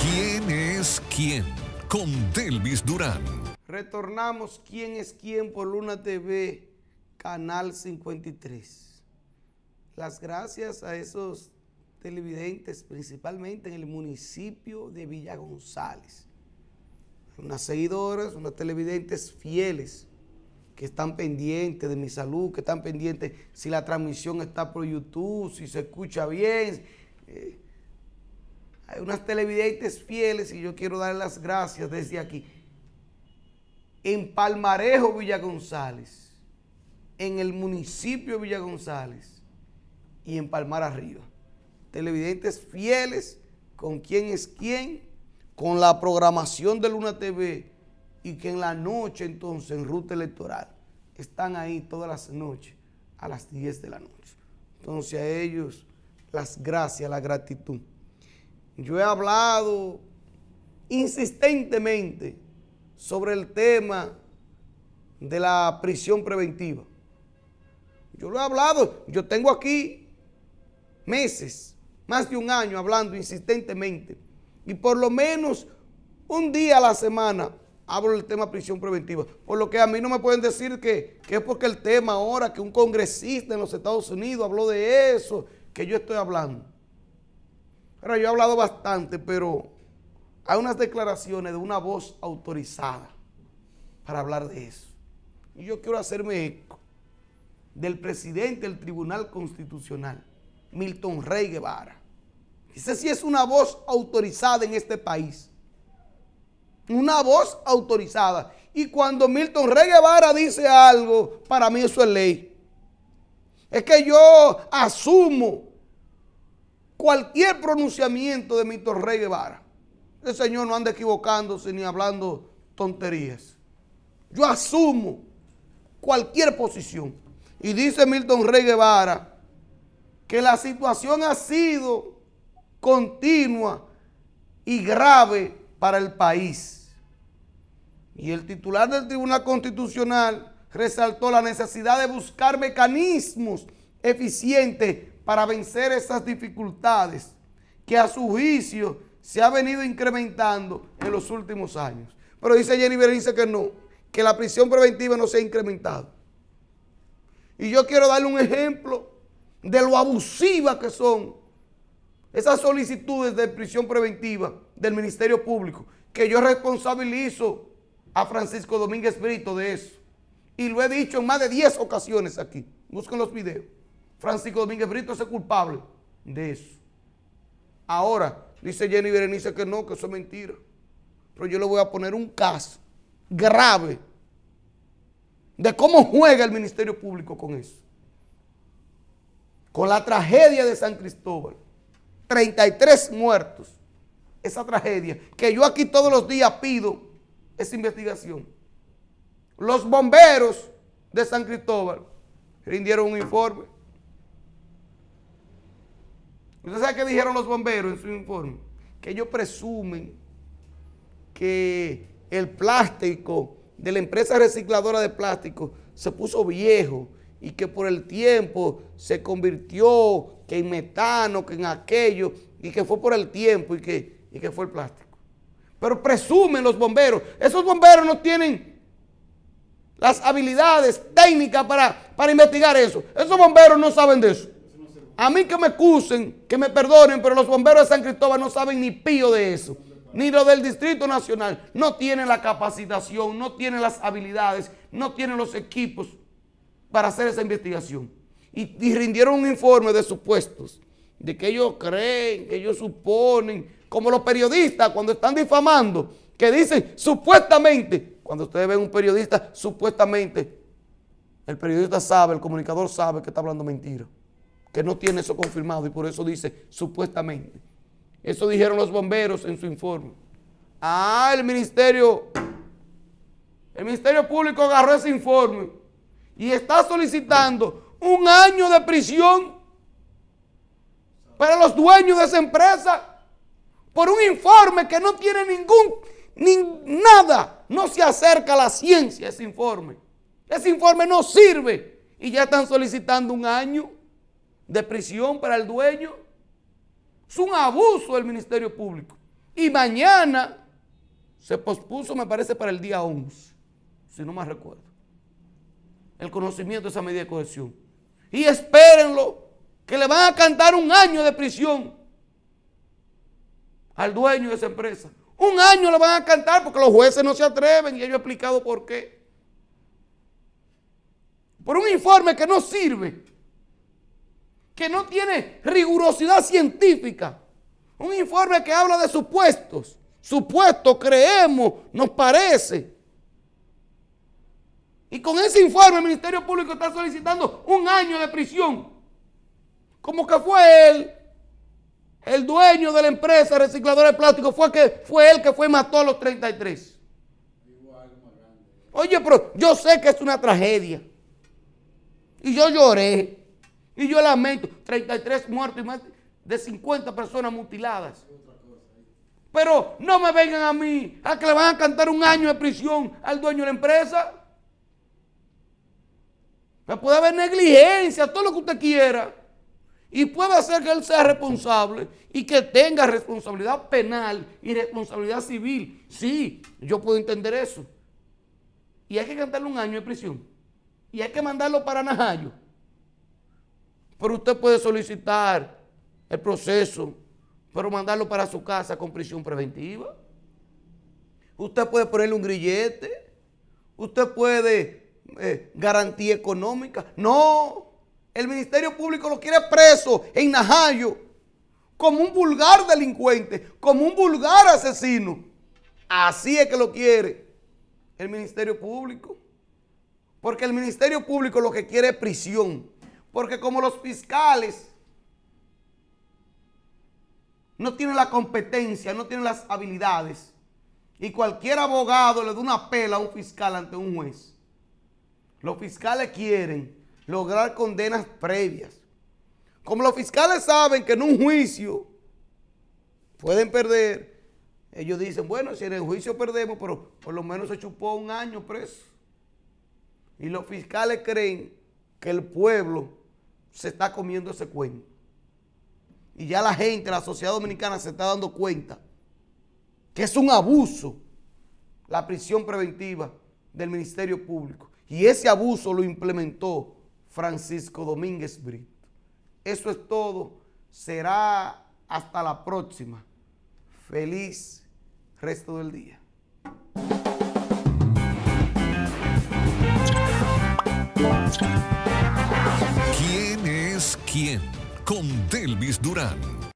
¿Quién es quién? Con Delvis Durán. Retornamos ¿Quién es quién? por Luna TV, Canal 53. Las gracias a esos televidentes, principalmente en el municipio de Villa González. Unas seguidoras, unas televidentes fieles que están pendientes de mi salud, que están pendientes si la transmisión está por YouTube, si se escucha bien. Eh, hay unas televidentes fieles y yo quiero dar las gracias desde aquí. En Palmarejo Villa González, en el municipio de Villa González y en Palmar Arriba. Televidentes fieles con quién es quién, con la programación de Luna TV y que en la noche entonces en ruta electoral están ahí todas las noches a las 10 de la noche. Entonces a ellos las gracias, la gratitud. Yo he hablado insistentemente sobre el tema de la prisión preventiva. Yo lo he hablado, yo tengo aquí meses, más de un año hablando insistentemente y por lo menos un día a la semana hablo del tema prisión preventiva. Por lo que a mí no me pueden decir que, que es porque el tema ahora, que un congresista en los Estados Unidos habló de eso, que yo estoy hablando. Pero yo he hablado bastante, pero hay unas declaraciones de una voz autorizada para hablar de eso. Y yo quiero hacerme eco del presidente del Tribunal Constitucional, Milton Rey Guevara. Dice si es una voz autorizada en este país. Una voz autorizada. Y cuando Milton Rey Guevara dice algo, para mí eso es ley. Es que yo asumo cualquier pronunciamiento de Milton Rey Guevara. El Señor no anda equivocándose ni hablando tonterías. Yo asumo cualquier posición. Y dice Milton Rey Guevara que la situación ha sido continua y grave para el país. Y el titular del Tribunal Constitucional resaltó la necesidad de buscar mecanismos eficientes para vencer esas dificultades que a su juicio se ha venido incrementando en los últimos años. Pero dice Jenny dice que no, que la prisión preventiva no se ha incrementado. Y yo quiero darle un ejemplo de lo abusiva que son esas solicitudes de prisión preventiva del Ministerio Público, que yo responsabilizo a Francisco Domínguez Brito de eso. Y lo he dicho en más de 10 ocasiones aquí. Busquen los videos. Francisco Domínguez Brito es el culpable de eso. Ahora, dice Jenny Berenice que no, que eso es mentira. Pero yo le voy a poner un caso grave de cómo juega el Ministerio Público con eso. Con la tragedia de San Cristóbal. 33 muertos. Esa tragedia que yo aquí todos los días pido esa investigación. Los bomberos de San Cristóbal rindieron un informe ¿Usted sabe qué dijeron los bomberos en su informe? Que ellos presumen que el plástico de la empresa recicladora de plástico se puso viejo y que por el tiempo se convirtió que en metano, que en aquello, y que fue por el tiempo y que, que fue el plástico. Pero presumen los bomberos, esos bomberos no tienen las habilidades técnicas para, para investigar eso. Esos bomberos no saben de eso. A mí que me excusen, que me perdonen, pero los bomberos de San Cristóbal no saben ni pío de eso. Ni lo del Distrito Nacional. No tienen la capacitación, no tienen las habilidades, no tienen los equipos para hacer esa investigación. Y, y rindieron un informe de supuestos, de que ellos creen, que ellos suponen, como los periodistas cuando están difamando, que dicen supuestamente, cuando ustedes ven un periodista, supuestamente, el periodista sabe, el comunicador sabe que está hablando mentira que no tiene eso confirmado y por eso dice supuestamente. Eso dijeron los bomberos en su informe. Ah, el ministerio, el ministerio público agarró ese informe y está solicitando un año de prisión para los dueños de esa empresa por un informe que no tiene ningún, ni nada, no se acerca a la ciencia ese informe. Ese informe no sirve y ya están solicitando un año de prisión para el dueño. Es un abuso del Ministerio Público. Y mañana se pospuso, me parece, para el día 11, si no más recuerdo, el conocimiento de esa medida de cohesión. Y espérenlo, que le van a cantar un año de prisión al dueño de esa empresa. Un año lo van a cantar porque los jueces no se atreven y ellos he explicado por qué. Por un informe que no sirve que no tiene rigurosidad científica. Un informe que habla de supuestos. Supuestos, creemos, nos parece. Y con ese informe el Ministerio Público está solicitando un año de prisión. Como que fue él, el dueño de la empresa recicladora de plástico, fue, que, fue él que fue y mató a los 33. Oye, pero yo sé que es una tragedia. Y yo lloré. Y yo lamento, 33 muertos y más de 50 personas mutiladas. Pero no me vengan a mí a que le van a cantar un año de prisión al dueño de la empresa. Me puede haber negligencia, todo lo que usted quiera. Y puede hacer que él sea responsable y que tenga responsabilidad penal y responsabilidad civil. Sí, yo puedo entender eso. Y hay que cantarle un año de prisión. Y hay que mandarlo para Najayo. Pero usted puede solicitar el proceso, pero mandarlo para su casa con prisión preventiva. Usted puede ponerle un grillete. Usted puede eh, garantía económica. No, el Ministerio Público lo quiere preso en Najayo como un vulgar delincuente, como un vulgar asesino. Así es que lo quiere el Ministerio Público. Porque el Ministerio Público lo que quiere es prisión. Porque como los fiscales no tienen la competencia, no tienen las habilidades, y cualquier abogado le da una pela a un fiscal ante un juez, los fiscales quieren lograr condenas previas. Como los fiscales saben que en un juicio pueden perder, ellos dicen, bueno, si en el juicio perdemos, pero por lo menos se chupó un año preso. Y los fiscales creen que el pueblo se está comiendo ese cuento. Y ya la gente, la sociedad dominicana se está dando cuenta que es un abuso la prisión preventiva del Ministerio Público. Y ese abuso lo implementó Francisco Domínguez Brito. Eso es todo. Será hasta la próxima. Feliz resto del día quién? Con Delvis Durán.